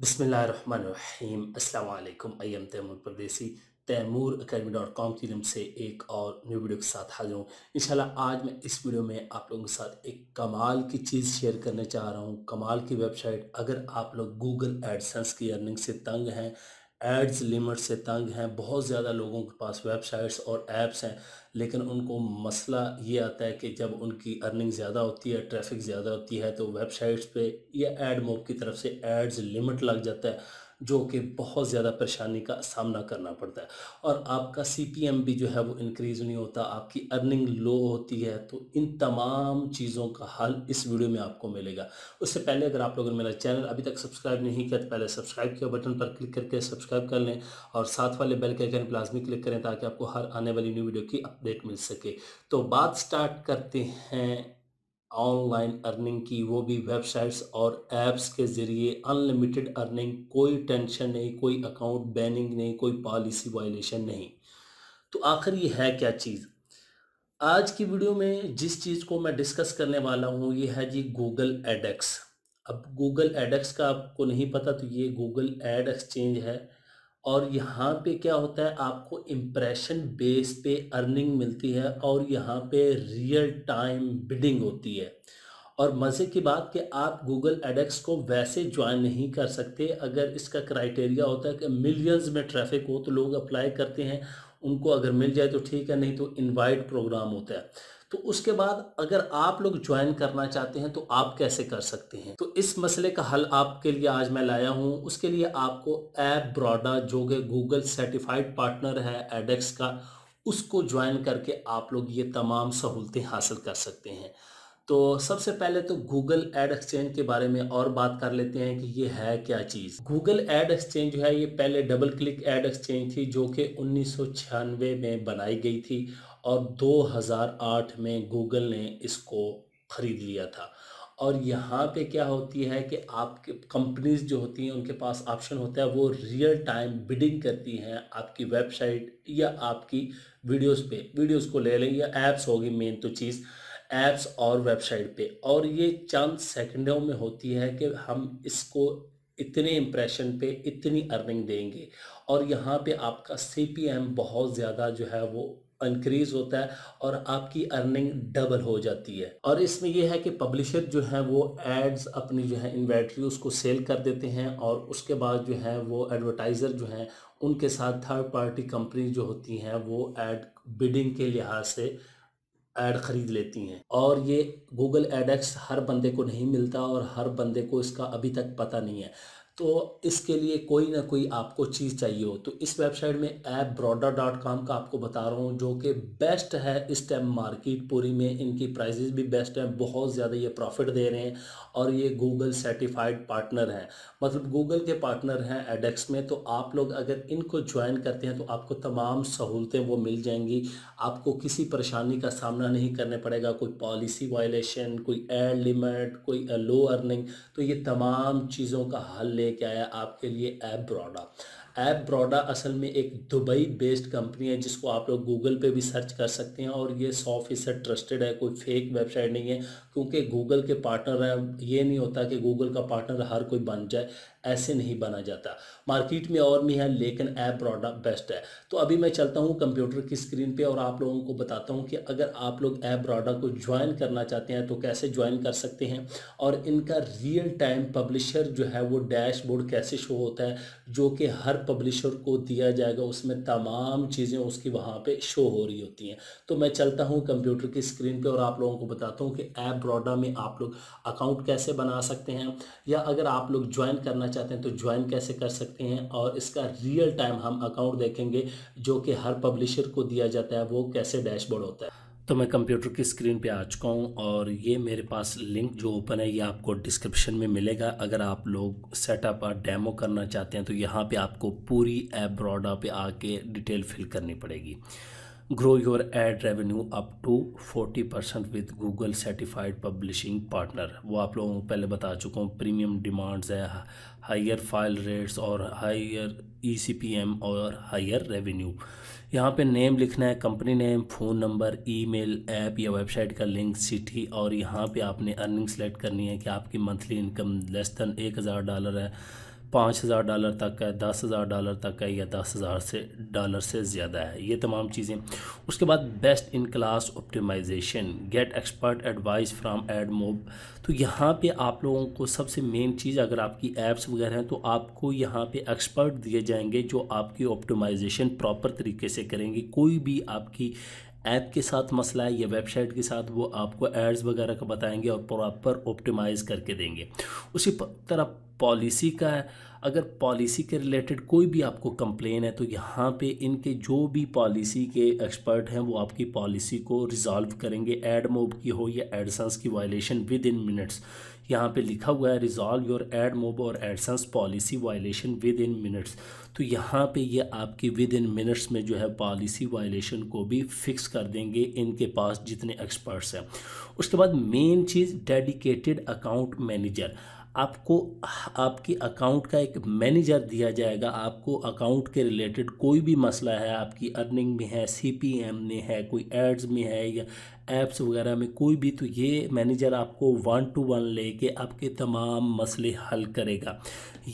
बसमीम अल्लाम I am Taimur परदेसी तैमूर अकेडमी डॉट कॉम की रम से एक और न्यू वीडियो के साथ हाजिर हूँ इंशाल्लाह आज मैं इस वीडियो में आप लोगों के साथ एक कमाल की चीज़ शेयर करने चाह रहा हूँ कमाल की वेबसाइट अगर आप लोग गूगल एडसेंस की अर्निंग से तंग हैं एड्स लिमिट से तंग हैं बहुत ज़्यादा लोगों के पास वेबसाइट्स और ऐप्स हैं लेकिन उनको मसला ये आता है कि जब उनकी अर्निंग ज़्यादा होती है ट्रैफिक ज़्यादा होती है तो वेबसाइट्स पे या एड मोब की तरफ से एड्स लिमिट लग जाता है जो कि बहुत ज़्यादा परेशानी का सामना करना पड़ता है और आपका सी भी जो है वो इंक्रीज़ नहीं होता आपकी अर्निंग लो होती है तो इन तमाम चीज़ों का हल इस वीडियो में आपको मिलेगा उससे पहले अगर आप लोगों ने मेरा चैनल अभी तक सब्सक्राइब नहीं किया तो पहले सब्सक्राइब किया बटन पर क्लिक करके सब्सक्राइब कर लें और साथ वाले बेल के आइकन प्लाज्मी क्लिक करें ताकि आपको हर आने वाली न्यू वीडियो की अपडेट मिल सके तो बात स्टार्ट करते हैं ऑनलाइन अर्निंग की वो भी वेबसाइट्स और ऐप्स के ज़रिए अनलिमिटेड अर्निंग कोई टेंशन नहीं कोई अकाउंट बैनिंग नहीं कोई पॉलिसी वायलेशन नहीं तो आखिर ये है क्या चीज़ आज की वीडियो में जिस चीज़ को मैं डिस्कस करने वाला हूँ ये है जी गूगल एडेक्स अब गूगल एडेक्स का आपको नहीं पता तो ये गूगल एड एक्सचेंज है और यहाँ पे क्या होता है आपको इम्प्रेशन बेस पे अर्निंग मिलती है और यहाँ पे रियल टाइम बिडिंग होती है और मज़े की बात कि आप गूगल एडेक्स को वैसे ज्वाइन नहीं कर सकते अगर इसका क्राइटेरिया होता है कि मिलियंस में ट्रैफिक हो तो लोग अप्लाई करते हैं उनको अगर मिल जाए तो ठीक है नहीं तो इनवाइट प्रोग्राम होता है तो उसके बाद अगर आप लोग ज्वाइन करना चाहते हैं तो आप कैसे कर सकते हैं तो इस मसले का हल आपके लिए आज मैं लाया हूं उसके लिए आपको ऐप ब्रॉडा जो कि गूगल सर्टिफाइड पार्टनर है एडेक्स का उसको ज्वाइन करके आप लोग ये तमाम सहूलतें हासिल कर सकते हैं तो सबसे पहले तो गूगल एड एक्सचेंज के बारे में और बात कर लेते हैं कि ये है क्या चीज़ गूगल एड एक्सचेंज जो है ये पहले डबल क्लिक एड एक्सचेंज थी जो कि उन्नीस में बनाई गई थी और 2008 में गूगल ने इसको ख़रीद लिया था और यहाँ पे क्या होती है कि आपके कंपनीज जो होती हैं उनके पास ऑप्शन होता है वो रियल टाइम बिडिंग करती हैं आपकी वेबसाइट या आपकी वीडियोस पे वीडियोस को ले लें या ऐप्स होगी मेन तो चीज़ ऐप्स और वेबसाइट पे और ये चंद सेकंडों में होती है कि हम इसको इतने इम्प्रेशन पे इतनी अर्निंग देंगे और यहाँ पे आपका सी बहुत ज़्यादा जो है वो इंक्रीज होता है और आपकी अर्निंग डबल हो जाती है और इसमें यह है कि पब्लिशर जो है वो एड्स अपनी जो है इन्वेंट्री उसको सेल कर देते हैं और उसके बाद जो है वो एडवर्टाइज़र जो हैं उनके साथ थर्ड पार्टी कंपनी जो होती हैं वो एड बिडिंग के लिहाज से एड ख़रीद लेती हैं और ये गूगल एडेक्स हर बंदे को नहीं मिलता और हर बंदे को इसका अभी तक पता नहीं है तो इसके लिए कोई ना कोई आपको चीज़ चाहिए हो तो इस वेबसाइट में ऐप ब्रॉडर डॉट कॉम का आपको बता रहा हूँ जो कि बेस्ट है इस टाइम मार्केट पूरी में इनकी प्राइजेज भी बेस्ट हैं बहुत ज़्यादा ये प्रॉफिट दे रहे हैं और ये गूगल सर्टिफाइड पार्टनर हैं मतलब गूगल के पार्टनर हैं एडेक्स में तो आप लोग अगर इनको ज्वाइन करते हैं तो आपको तमाम सहूलतें वो मिल जाएंगी आपको किसी परेशानी का सामना नहीं करने पड़ेगा कोई पॉलिसी वायलेशन कोई एड लिमिट कोई लो अर्निंग तो ये तमाम चीज़ों का हल ले लेके आया आपके लिए ऐप ब्रॉडा ऐप ब्रॉडा असल में एक दुबई बेस्ड कंपनी है जिसको आप लोग गूगल पे भी सर्च कर सकते हैं और ये सौ फीसद ट्रस्टेड है कोई फेक वेबसाइट नहीं है क्योंकि गूगल के पार्टनर है ये नहीं होता कि गूगल का पार्टनर हर कोई बन जाए ऐसे नहीं बना जाता मार्केट में और भी है लेकिन ऐप ब्रॉडा बेस्ट है तो अभी मैं चलता हूँ कंप्यूटर की स्क्रीन पर और आप लोगों को बताता हूँ कि अगर आप लोग ऐप ब्रॉडा को ज्वाइन करना चाहते हैं तो कैसे ज्वाइन कर सकते हैं और इनका रियल टाइम पब्लिशर जो है वो डैशबोर्ड कैसे शो होता है जो कि हर पब्लिशर को दिया जाएगा उसमें तमाम चीज़ें उसकी वहाँ पे शो हो रही होती हैं तो मैं चलता हूँ कंप्यूटर की स्क्रीन पे और आप लोगों को बताता हूँ कि ऐप ब्रॉडा में आप लोग अकाउंट कैसे बना सकते हैं या अगर आप लोग ज्वाइन करना चाहते हैं तो ज्वाइन कैसे कर सकते हैं और इसका रियल टाइम हम अकाउंट देखेंगे जो कि हर पब्लिशर को दिया जाता है वो कैसे डैशबोर्ड होता है तो मैं कंप्यूटर की स्क्रीन पे आ चुका हूँ और ये मेरे पास लिंक जो ओपन है ये आपको डिस्क्रिप्शन में मिलेगा अगर आप लोग सेटअप और डेमो करना चाहते हैं तो यहाँ पे आपको पूरी ऐप ब्रॉडा पे आके डिटेल फिल करनी पड़ेगी grow your ad revenue up to 40 percent with Google certified publishing partner वो आप लोगों को पहले बता चुका हूँ प्रीमियम डिमांड्स है हायर फाइल रेट्स और हायर ई e और हायर रेवेन्यू यहाँ पे नेम लिखना है company name phone number email app या वेबसाइट का लिंक सिटी और यहाँ पे आपने अर्निंग सेलेक्ट करनी है कि आपकी मंथली इनकम लेस दैन एक हज़ार डॉलर है पाँच हज़ार डॉलर तक है दस हज़ार डॉलर तक है या दस हज़ार से डॉलर से ज़्यादा है ये तमाम चीज़ें उसके बाद best in class optimization get expert advice from AdMob तो यहाँ पे आप लोगों को सबसे मेन चीज़ अगर आपकी ऐप्स वगैरह हैं तो आपको यहाँ पे एक्सपर्ट दिए जाएंगे जो आपकी ऑप्टिमाइजेशन प्रॉपर तरीके से करेंगे कोई भी आपकी ऐप के साथ मसला है या वेबसाइट के साथ वो आपको एड्स वगैरह का बताएंगे और प्रॉपर ऑप्टिमाइज़ करके देंगे उसी तरह पॉलिसी का है अगर पॉलिसी के रिलेटेड कोई भी आपको कंप्लेन है तो यहाँ पे इनके जो भी पॉलिसी के एक्सपर्ट हैं वो आपकी पॉलिसी को रिजॉल्व करेंगे एड मोब की हो या एडसेंस की वायलेशन विद इन मिनट्स यहाँ पे लिखा हुआ है रिजॉल्व योर एड मोब और AdSense policy violation within minutes तो यहाँ पे ये आपकी विद इन मिनट्स में जो है पॉलिसी वायलेशन को भी फिक्स कर देंगे इनके पास जितने एक्सपर्ट्स हैं उसके बाद मेन चीज़ डेडिकेटेड अकाउंट मैनेजर आपको आपकी अकाउंट का एक मैनेजर दिया जाएगा आपको अकाउंट के रिलेटेड कोई भी मसला है आपकी अर्निंग में है सीपीएम में है कोई एड्स में है या ऐप्स वगैरह में कोई भी तो ये मैनेजर आपको वन टू वन लेके आपके तमाम मसले हल करेगा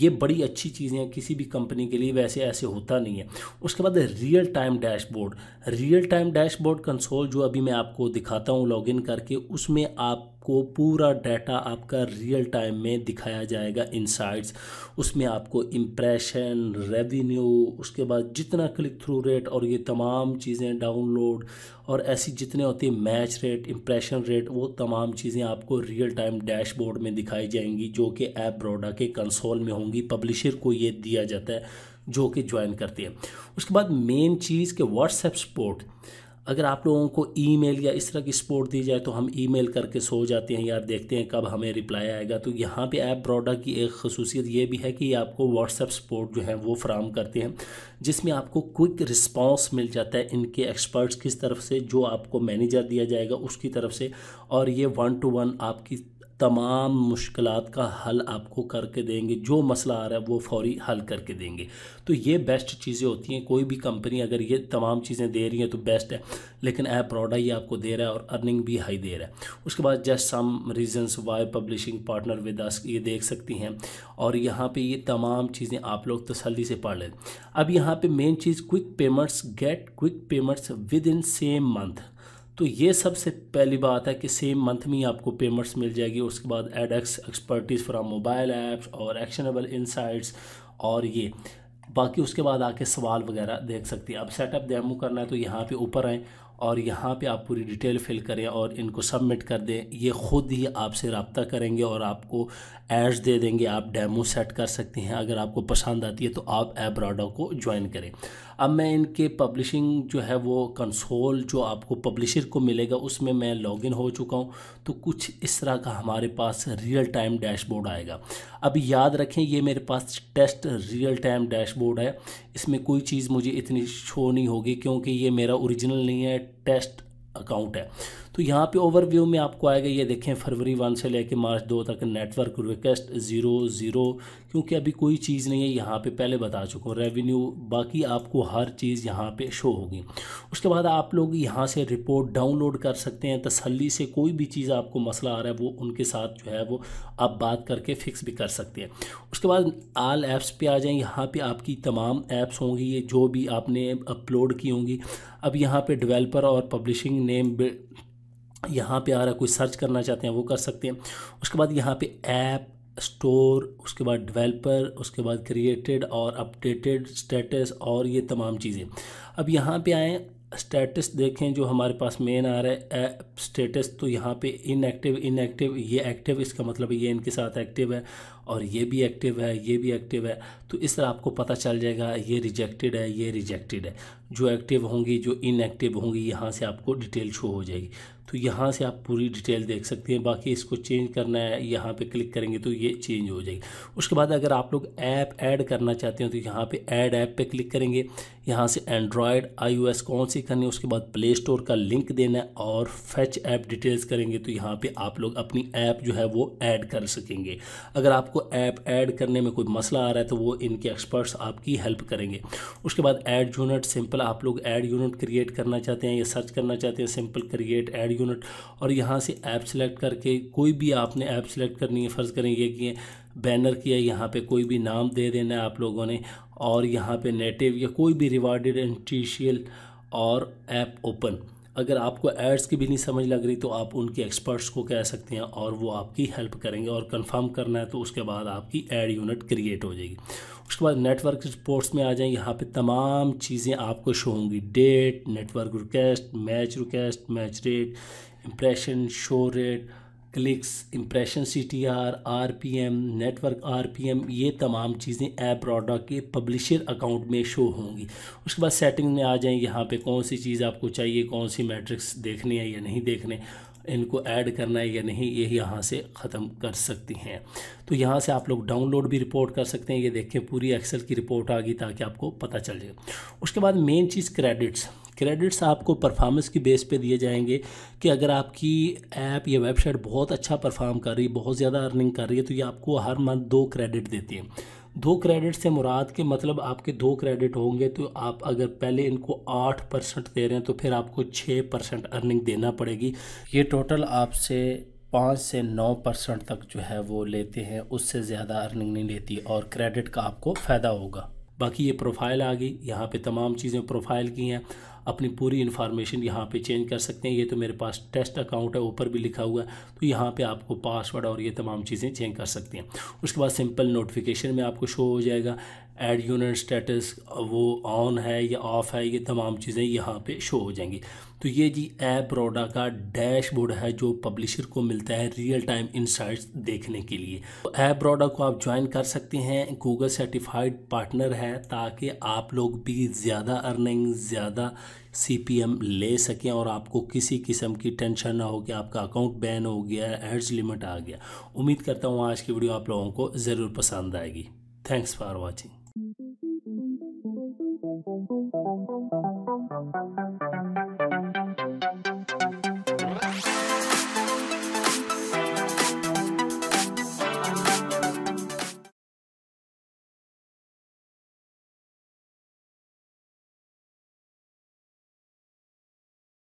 ये बड़ी अच्छी चीज़ें है किसी भी कंपनी के लिए वैसे ऐसे होता नहीं है उसके बाद real time dashboard real time dashboard console जो अभी मैं आपको दिखाता हूँ लॉगिन करके उसमें आप आपको पूरा डाटा आपका रियल टाइम में दिखाया जाएगा इनसाइट्स उसमें आपको इम्प्रेशन रेवेन्यू उसके बाद जितना क्लिक थ्रू रेट और ये तमाम चीज़ें डाउनलोड और ऐसी जितने होती हैं मैच रेट इम्प्रेशन रेट वो तमाम चीज़ें आपको रियल टाइम डैशबोर्ड में दिखाई जाएंगी जो कि ऐप ब्रोडा के कंसोल में होंगी पब्लिशर को ये दिया जाता है जो कि ज्वाइन करती है उसके बाद मेन चीज़ के व्हाट्सएप सपोर्ट अगर आप लोगों को ईमेल या इस तरह की सपोर्ट दी जाए तो हम ईमेल करके सो जाते हैं यार देखते हैं कब हमें रिप्लाई आएगा तो यहाँ पे ऐप ब्रॉडा की एक खसूसियत ये भी है कि ये आपको व्हाट्सएप सपोर्ट जो है वो फ्राहम करते हैं जिसमें आपको क्विक रिस्पॉन्स मिल जाता है इनके एक्सपर्ट्स की तरफ से जो आपको मैनेजर दिया जाएगा उसकी तरफ से और ये वन टू वन आपकी तमाम मुश्किल का हल आपको करके देंगे जो मसला आ रहा है वो फौरी हल करके देंगे तो ये बेस्ट चीज़ें होती हैं कोई भी कंपनी अगर ये तमाम चीज़ें दे रही हैं तो बेस्ट है लेकिन ऐप प्रोडा ही आपको दे रहा है और अर्निंग भी हाई दे रहा है उसके बाद just some reasons why publishing partner with us ये देख सकती हैं और यहाँ पर ये तमाम चीज़ें आप लोग तसली से पढ़ लें अब यहाँ पर मेन चीज़ quick payments get quick payments within same month तो ये सबसे पहली बात है कि सेम मंथ में ही आपको पेमेंट्स मिल जाएगी उसके बाद ad ex expertise from mobile apps और एक्शनेबल इंसाइट्स और ये बाकी उसके बाद आके सवाल वगैरह देख सकती है अब सेटअप डेमो करना है तो यहाँ पे ऊपर आएँ और यहाँ पे आप पूरी डिटेल फिल करें और इनको सबमिट कर दें ये ख़ुद ही आपसे रबता करेंगे और आपको एड्स दे देंगे आप डेमो सेट कर सकती हैं अगर आपको पसंद आती है तो आप एप को ज्वाइन करें अब मैं इनके पब्लिशिंग जो है वो कंसोल जो आपको पब्लिशर को मिलेगा उसमें मैं लॉगिन हो चुका हूँ तो कुछ इस तरह का हमारे पास रियल टाइम डैशबोर्ड आएगा अब याद रखें ये मेरे पास टेस्ट रियल टाइम डैशबोर्ड है इसमें कोई चीज़ मुझे इतनी शो नहीं होगी क्योंकि ये मेरा ओरिजिनल नहीं है टेस्ट अकाउंट है तो यहाँ पे ओवरव्यू में आपको आएगा ये देखें फरवरी वन से लेके मार्च दो तक नेटवर्क रिक्वेस्ट ज़ीरो ज़ीरो क्योंकि अभी कोई चीज़ नहीं है यहाँ पे पहले बता चुका हूँ रेवेन्यू बाकी आपको हर चीज़ यहाँ पे शो होगी उसके बाद आप लोग यहाँ से रिपोर्ट डाउनलोड कर सकते हैं तसल्ली से कोई भी चीज़ आपको मसला आ रहा है वो उनके साथ जो है वो आप बात करके फ़िक्स भी कर सकते हैं उसके बाद आल ऐप्स पर आ जाएँ यहाँ पर आपकी तमाम ऐप्स होंगी ये जो भी आपने अपलोड की होंगी अब यहाँ पर डिवेलपर और पब्लिशिंग नेम यहाँ पे आ रहा है कोई सर्च करना चाहते हैं वो कर सकते हैं उसके बाद यहाँ पे ऐप स्टोर उसके बाद डेवलपर उसके बाद क्रिएटेड और अपडेटेड स्टेटस और ये तमाम चीज़ें अब यहाँ पे आएँ स्टेटस देखें जो हमारे पास मेन आ रहा है ऐप स्टेटस तो यहाँ पे इनएक्टिव इनएक्टिव ये एक्टिव इसका मतलब ये इनके साथ एक्टिव है और ये भी एक्टिव है ये भी एक्टिव है तो इस तरह आपको पता चल जाएगा ये रिजेक्टेड है ये रिजेक्टेड है जो एक्टिव होंगी जो इनएक्टिव होंगी यहाँ से आपको डिटेल शो हो जाएगी तो यहाँ से आप पूरी डिटेल देख सकते हैं बाकी इसको चेंज करना है यहाँ पे क्लिक करेंगे तो ये चेंज हो जाएगी उसके बाद अगर आप लोग ऐप ऐड करना चाहते हैं तो यहाँ पे ऐड ऐप पे क्लिक करेंगे यहाँ से एंड्रॉयड आईओएस कौन सी करनी है उसके बाद प्ले स्टोर का लिंक देना है और फैच ऐप डिटेल्स करेंगे तो यहाँ पर आप लोग अपनी ऐप जो है वो ऐड कर सकेंगे अगर आपको ऐप ऐड करने में कोई मसला आ रहा है तो वो इनके एक्सपर्ट्स आपकी हेल्प करेंगे उसके बाद एड यूनिट सिंपल आप लोग ऐड यूनिट क्रिएट करना चाहते हैं या सर्च करना चाहते हैं सिंपल क्रिएट एड यूनिट और यहाँ से ऐप सेलेक्ट करके कोई भी आपने ऐप सेलेक्ट करनी है फ़र्ज़ करेंगे कि बैनर किया यहाँ पे कोई भी नाम दे देना है आप लोगों ने और यहाँ पे नेटिव या कोई भी रिवार्डेड एंटीशियल और ऐप ओपन अगर आपको एड्स की भी नहीं समझ लग रही तो आप उनके एक्सपर्ट्स को कह सकते हैं और वो आपकी हेल्प करेंगे और कंफर्म करना है तो उसके बाद आपकी एड यूनिट क्रिएट हो जाएगी उसके बाद नेटवर्क रिपोर्ट्स में आ जाएं यहाँ पे तमाम चीज़ें आपको शो होंगी date network request match request match rate impression show rate clicks impression C T R R P M network R P M ये तमाम चीज़ें ऐप प्रोडक्ट के पब्लिशर अकाउंट में शो होंगी उसके बाद सेटिंग में आ जाएं यहाँ पे कौन सी चीज़ आपको चाहिए कौन सी मैट्रिक्स देखने हैं या नहीं देखने इनको ऐड करना है या नहीं ये यहाँ से ख़त्म कर सकती हैं तो यहाँ से आप लोग डाउनलोड भी रिपोर्ट कर सकते हैं ये देखें पूरी एक्सेल की रिपोर्ट आ गई ताकि आपको पता चल जाए उसके बाद मेन चीज़ क्रेडिट्स क्रेडिट्स आपको परफॉर्मेंस की बेस पे दिए जाएंगे कि अगर आपकी ऐप या वेबसाइट बहुत अच्छा परफॉर्म कर रही है बहुत ज़्यादा अर्निंग कर रही है तो ये आपको हर मंथ दो क्रेडिट देती है दो क्रेडिट से मुराद के मतलब आपके दो क्रेडिट होंगे तो आप अगर पहले इनको आठ परसेंट दे रहे हैं तो फिर आपको छः परसेंट अर्निंग देना पड़ेगी ये टोटल आपसे पाँच से नौ परसेंट तक जो है वो लेते हैं उससे ज़्यादा अर्निंग नहीं लेती और क्रेडिट का आपको फ़ायदा होगा बाकी ये प्रोफाइल आ गई यहाँ पे तमाम चीज़ें प्रोफाइल की हैं अपनी पूरी इन्फॉर्मेशन यहाँ पे चेंज कर सकते हैं ये तो मेरे पास टेस्ट अकाउंट है ऊपर भी लिखा हुआ है तो यहाँ पे आपको पासवर्ड और ये तमाम चीज़ें चेंज कर सकते हैं उसके बाद सिंपल नोटिफिकेशन में आपको शो हो जाएगा एड यूनिट स्टेटस वो ऑन है या ऑफ़ है ये तमाम चीज़ें यहाँ पे शो हो जाएंगी तो ये जी ऐप प्रोडा का डैशबोर्ड है जो पब्लिशर को मिलता है रियल टाइम इंसाइट्स देखने के लिए तो ऐप प्रोडा को आप ज्वाइन कर सकते हैं गूगल सर्टिफाइड पार्टनर है ताकि आप लोग भी ज़्यादा अर्निंग ज़्यादा सी ले सकें और आपको किसी किस्म की टेंशन ना हो कि आपका अकाउंट बैन हो गया एड्स लिमिट आ गया उम्मीद करता हूँ आज की वीडियो आप लोगों को ज़रूर पसंद आएगी थैंक्स फॉर वॉचिंग